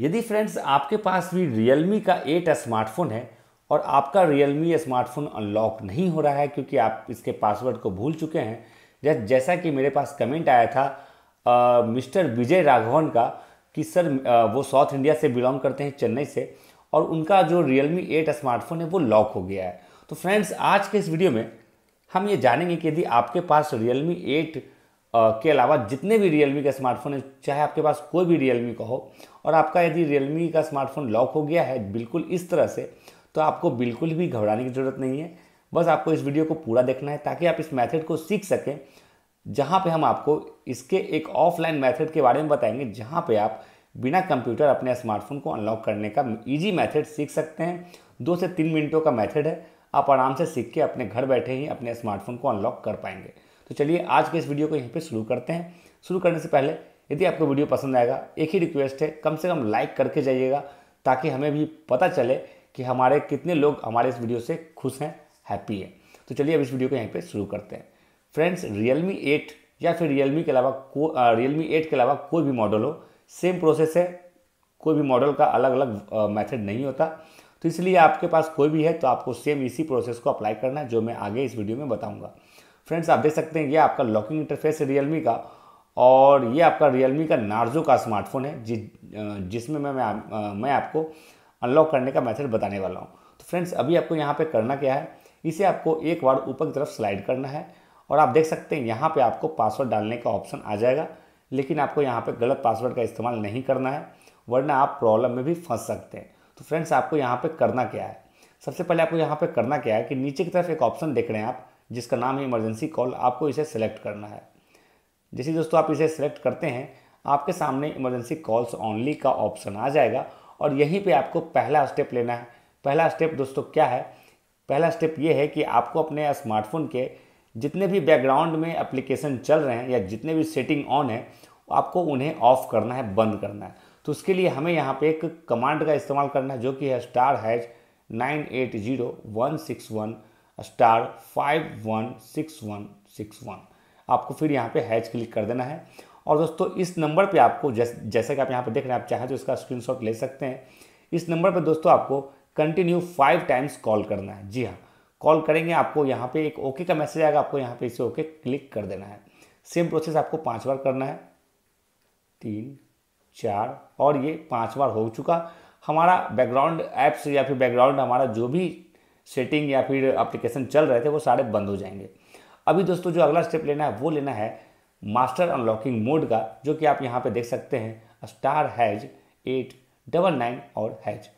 यदि फ्रेंड्स आपके पास भी Realme का एट स्मार्टफोन है और आपका Realme स्मार्टफोन अनलॉक नहीं हो रहा है क्योंकि आप इसके पासवर्ड को भूल चुके हैं जैसा कि मेरे पास कमेंट आया था मिस्टर विजय राघवन का कि सर आ, वो साउथ इंडिया से बिलोंग करते हैं चेन्नई से और उनका जो रियलमी एट स्मार्टफोन है वो लॉक हो गया है तो फ्रेंड्स आज के इस वीडियो में हम ये जानेंगे कि यदि आपके पास रियलमी एट के अलावा जितने भी रियलमी का स्मार्टफोन है चाहे आपके पास कोई भी रियलमी का हो और आपका यदि रियलमी का स्मार्टफोन लॉक हो गया है बिल्कुल इस तरह से तो आपको बिल्कुल भी घबराने की ज़रूरत नहीं है बस आपको इस वीडियो को पूरा देखना है ताकि आप इस मैथड को सीख सकें जहाँ पर हम आपको इसके एक ऑफलाइन मैथड के बारे में बताएंगे जहाँ पर आप बिना कंप्यूटर अपने स्मार्टफोन को अनलॉक करने का ईजी मैथड सीख सकते हैं दो से तीन मिनटों का मैथड है आप आराम से सीख के अपने घर बैठे ही अपने स्मार्टफोन को अनलॉक कर पाएंगे तो चलिए आज के इस वीडियो को यहीं पर शुरू करते हैं शुरू करने से पहले यदि आपको वीडियो पसंद आएगा एक ही रिक्वेस्ट है कम से कम लाइक करके जाइएगा ताकि हमें भी पता चले कि हमारे कितने लोग हमारे इस वीडियो से खुश हैं हैप्पी है तो चलिए अब इस वीडियो को यहीं पे शुरू करते हैं फ्रेंड्स रियलमी एट या फिर रियलमी के अलावा को रियलमी एट के अलावा कोई भी मॉडल हो सेम प्रोसेस है कोई भी मॉडल का अलग अलग मेथड नहीं होता तो इसलिए आपके पास कोई भी है तो आपको सेम इसी प्रोसेस को अप्लाई करना है जो मैं आगे इस वीडियो में बताऊँगा फ्रेंड्स आप देख सकते हैं ये आपका लॉकिंग इंटरफेस है रियल का और ये आपका रियल का नार्जो का स्मार्टफोन है जि, जिसमें मैं मैं, आ, मैं आपको अनलॉक करने का मेथड बताने वाला हूँ तो फ्रेंड्स अभी आपको यहाँ पे करना क्या है इसे आपको एक बार ऊपर की तरफ स्लाइड करना है और आप देख सकते हैं यहाँ पर आपको पासवर्ड डालने का ऑप्शन आ जाएगा लेकिन आपको यहाँ पर गलत पासवर्ड का इस्तेमाल नहीं करना है वरना आप प्रॉब्लम में भी फंस सकते हैं तो फ्रेंड्स आपको यहाँ पे करना क्या है सबसे पहले आपको यहाँ पे करना क्या है कि नीचे की तरफ एक ऑप्शन देख रहे हैं आप जिसका नाम है इमरजेंसी कॉल आपको इसे सेलेक्ट करना है जैसे दोस्तों आप इसे सेलेक्ट करते हैं आपके सामने इमरजेंसी कॉल्स ऑनली का ऑप्शन आ जाएगा और यहीं पे आपको पहला स्टेप लेना है पहला स्टेप दोस्तों क्या है पहला स्टेप ये है कि आपको अपने स्मार्टफोन के जितने भी बैकग्राउंड में एप्लीकेशन चल रहे हैं या जितने भी सेटिंग ऑन है आपको उन्हें ऑफ करना है बंद करना है तो उसके लिए हमें यहाँ पे एक कमांड का इस्तेमाल करना है जो कि है star hash nine eight zero one six one star five one six one six one आपको फिर यहाँ पे हैच क्लिक कर देना है और दोस्तों इस नंबर पे आपको जैस, जैसे कि आप यहाँ पे देख रहे हैं आप चाहें तो इसका स्क्रीनशॉट ले सकते हैं इस नंबर पे दोस्तों आपको कंटिन्यू फाइव टाइम्स कॉल करना है जी हाँ कॉल करेंगे आपको यहाँ पे एक ओके का मैसेज आएगा आपको यहाँ पे इसे ओके क्लिक कर देना है सेम प्रोसेस आपको पाँच बार करना है तीन चार और ये पाँच बार हो चुका हमारा बैकग्राउंड ऐप्स या फिर बैकग्राउंड हमारा जो भी सेटिंग या फिर एप्लीकेशन चल रहे थे वो सारे बंद हो जाएंगे अभी दोस्तों जो अगला स्टेप लेना है वो लेना है मास्टर अनलॉकिंग मोड का जो कि आप यहाँ पे देख सकते हैं star hash eight double nine और हैज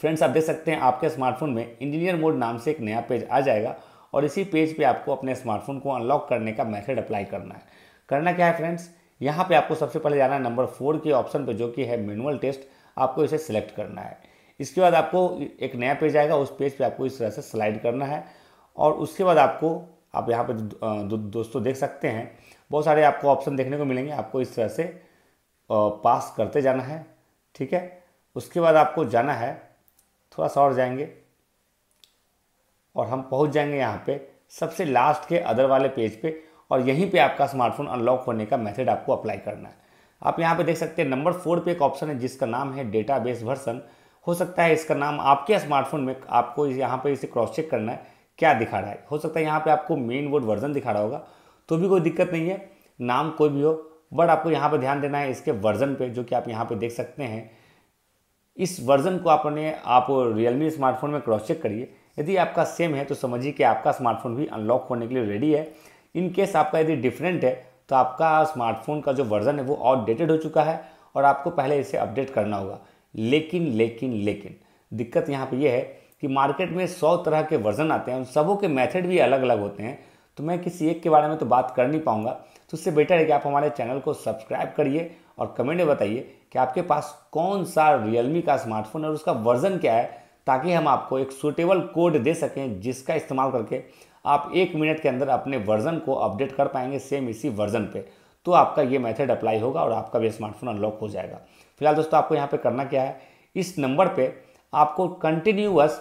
फ्रेंड्स आप देख सकते हैं आपके स्मार्टफोन में इंजीनियर मोड नाम से एक नया पेज आ जाएगा और इसी पेज पे आपको अपने स्मार्टफोन को अनलॉक करने का मैथड अप्लाई करना है करना क्या है फ्रेंड्स यहाँ पर आपको सबसे पहले जाना है नंबर फोर के ऑप्शन पर जो कि है मैनुअल टेस्ट आपको इसे सिलेक्ट करना है इसके बाद आपको एक नया पेज आएगा उस पेज पे आपको इस तरह से स्लाइड करना है और उसके बाद आपको आप यहाँ पर दो, दोस्तों देख सकते हैं बहुत सारे आपको ऑप्शन देखने को मिलेंगे आपको इस तरह से पास करते जाना है ठीक है उसके बाद आपको जाना है थोड़ा सा और जाएंगे और हम पहुँच जाएंगे यहाँ पर सबसे लास्ट के अदर वाले पेज पर और यहीं पर आपका स्मार्टफोन अनलॉक होने का मेथड आपको अप्लाई करना है आप यहाँ पे देख सकते हैं नंबर फोर पे एक ऑप्शन है जिसका नाम है डेटाबेस वर्सन हो सकता है इसका नाम आपके स्मार्टफोन में आपको यहाँ पर इसे क्रॉस चेक करना है क्या दिखा रहा है हो सकता है यहाँ पे आपको मेन बोर्ड वर्जन दिखा रहा होगा तो भी कोई दिक्कत नहीं है नाम कोई भी हो बट आपको यहाँ पर ध्यान देना है इसके वर्जन पे जो कि आप यहाँ पे देख सकते हैं इस वर्जन को आपने आप रियलमी स्मार्टफोन में क्रॉस चेक करिए यदि आपका सेम है तो समझिए कि आपका स्मार्टफोन भी अनलॉक होने के लिए रेडी है इन केस आपका यदि डिफरेंट है तो आपका स्मार्टफोन का जो वर्जन है वो आउटडेटेड हो चुका है और आपको पहले इसे अपडेट करना होगा लेकिन लेकिन लेकिन दिक्कत यहाँ पे ये है कि मार्केट में सौ तरह के वर्जन आते हैं उन सबों के मेथड भी अलग अलग होते हैं तो मैं किसी एक के बारे में तो बात कर नहीं पाऊँगा तो उससे बेटर है कि आप हमारे चैनल को सब्सक्राइब करिए और कमेंट में बताइए कि आपके पास कौन सा रियलमी का स्मार्टफोन है और उसका वर्जन क्या है ताकि हम आपको एक सुटेबल कोड दे सकें जिसका इस्तेमाल करके आप एक मिनट के अंदर अपने वर्जन को अपडेट कर पाएंगे सेम इसी वर्जन पर तो आपका ये मेथड अप्लाई होगा और आपका भी स्मार्टफोन अनलॉक हो जाएगा फिलहाल दोस्तों आपको यहाँ पर करना क्या है इस नंबर पर आपको कंटिन्यूअस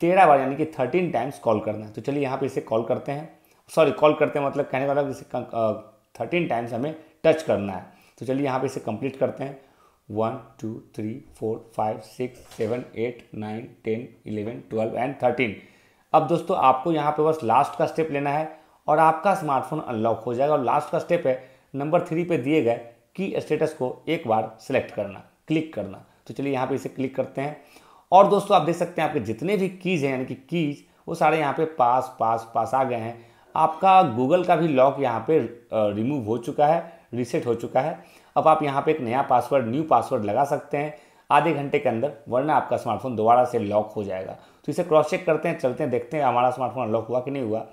तेरह बार यानी कि थर्टीन टाइम्स कॉल करना है तो चलिए यहाँ पे इसे कॉल करते हैं सॉरी कॉल करते हैं मतलब कहने वाला मतलब इसे थर्टीन टाइम्स हमें टच करना है तो चलिए यहाँ पे इसे कंप्लीट करते हैं one two three four five six seven eight nine ten eleven twelve and thirteen अब दोस्तों आपको यहाँ पे बस लास्ट का स्टेप लेना है और आपका स्मार्टफोन अनलॉक हो जाएगा और लास्ट का स्टेप है नंबर थ्री पे दिए गए की स्टेटस को एक बार सेलेक्ट करना क्लिक करना तो चलिए यहाँ पे इसे क्लिक करते हैं और दोस्तों आप देख सकते हैं आपके जितने भी कीज हैं यानी कि कीज वो सारे यहाँ पे पास पास पास आ गए हैं आपका गूगल का भी लॉक यहाँ पे रिमूव हो चुका है रीसेट हो चुका है अब आप यहाँ पे एक नया पासवर्ड न्यू पासवर्ड लगा सकते हैं आधे घंटे के अंदर वरना आपका स्मार्टफोन दोबारा से लॉक हो जाएगा तो इसे क्रॉस चेक करते हैं चलते हैं देखते हैं हमारा स्मार्टफोन लॉक हुआ कि नहीं हुआ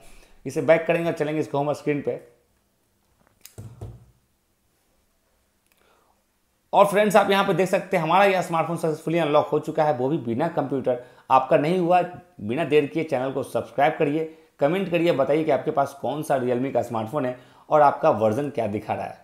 इसे बैक करेंगे चलेंगे इसको हम स्क्रीन पर और फ्रेंड्स आप यहाँ पर देख सकते हैं हमारा यह स्मार्टफोन सक्सेसफुली अनलॉक हो चुका है वो भी बिना कंप्यूटर आपका नहीं हुआ बिना देर किए चैनल को सब्सक्राइब करिए कमेंट करिए बताइए कि आपके पास कौन सा रियलमी का स्मार्टफोन है और आपका वर्जन क्या दिखा रहा है